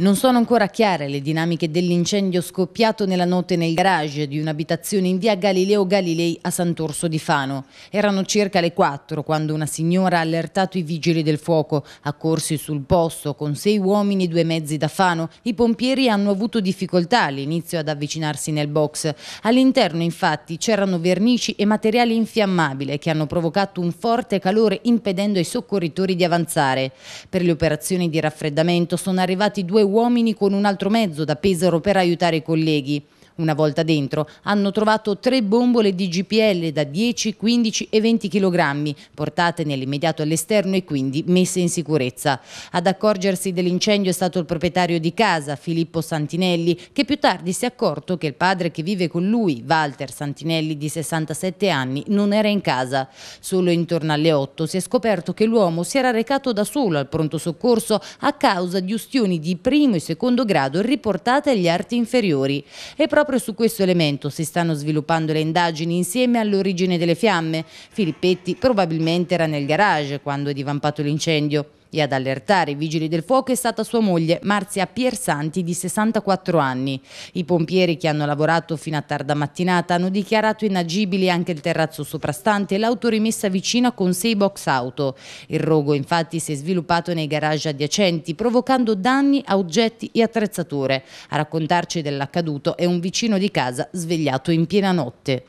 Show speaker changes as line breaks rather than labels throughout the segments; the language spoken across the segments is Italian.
Non sono ancora chiare le dinamiche dell'incendio scoppiato nella notte nel garage di un'abitazione in via Galileo Galilei a Sant'Orso di Fano. Erano circa le 4 quando una signora ha allertato i vigili del fuoco, accorsi sul posto con sei uomini e due mezzi da Fano. I pompieri hanno avuto difficoltà all'inizio ad avvicinarsi nel box. All'interno infatti c'erano vernici e materiale infiammabile che hanno provocato un forte calore impedendo ai soccorritori di avanzare. Per le operazioni di raffreddamento sono arrivati due uomini uomini con un altro mezzo da Pesaro per aiutare i colleghi. Una volta dentro hanno trovato tre bombole di GPL da 10, 15 e 20 kg, portate nell'immediato all'esterno e quindi messe in sicurezza. Ad accorgersi dell'incendio è stato il proprietario di casa, Filippo Santinelli, che più tardi si è accorto che il padre che vive con lui, Walter Santinelli di 67 anni, non era in casa. Solo intorno alle 8 si è scoperto che l'uomo si era recato da solo al pronto soccorso a causa di ustioni di primo e secondo grado riportate agli arti inferiori. E proprio Proprio su questo elemento si stanno sviluppando le indagini insieme all'origine delle fiamme. Filippetti probabilmente era nel garage quando è divampato l'incendio. E ad allertare i vigili del fuoco è stata sua moglie, Marzia Piersanti, di 64 anni. I pompieri che hanno lavorato fino a tarda mattinata hanno dichiarato inagibili anche il terrazzo soprastante e l'autorimessa vicina con sei box auto. Il rogo infatti si è sviluppato nei garage adiacenti, provocando danni a oggetti e attrezzature. A raccontarci dell'accaduto è un vicino di casa svegliato in piena notte.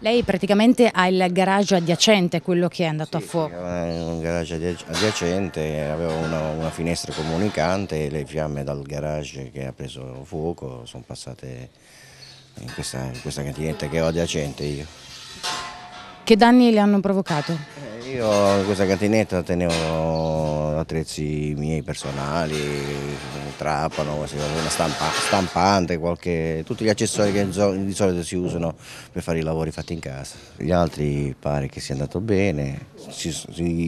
Lei praticamente ha il garage adiacente, quello che è andato sì, a fuoco. Sì,
un garage adiacente, aveva una, una, finestra comunicante e le fiamme dal garage che ha preso fuoco sono passate in questa, in questa cantinetta che ho adiacente io.
Che danni le hanno provocato?
Eh, io questa cantinetta tenevo attrezzi miei personali, trapano, una stampa, stampante, qualche, tutti gli accessori che di solito si usano per fare i lavori fatti in casa. Gli altri pare che sia andato bene, si,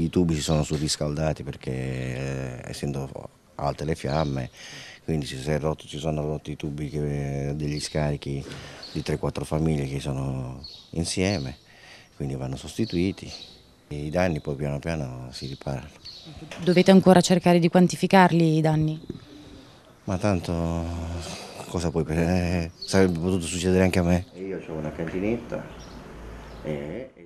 i tubi si sono surriscaldati perché eh, essendo alte le fiamme, quindi si, rotto, si sono rotti i tubi che, degli scarichi di 3-4 famiglie che sono insieme, quindi vanno sostituiti. I danni poi piano piano si riparano.
Dovete ancora cercare di quantificarli i danni?
Ma tanto cosa puoi eh, sarebbe potuto succedere anche a me. Io ho una cantinetta e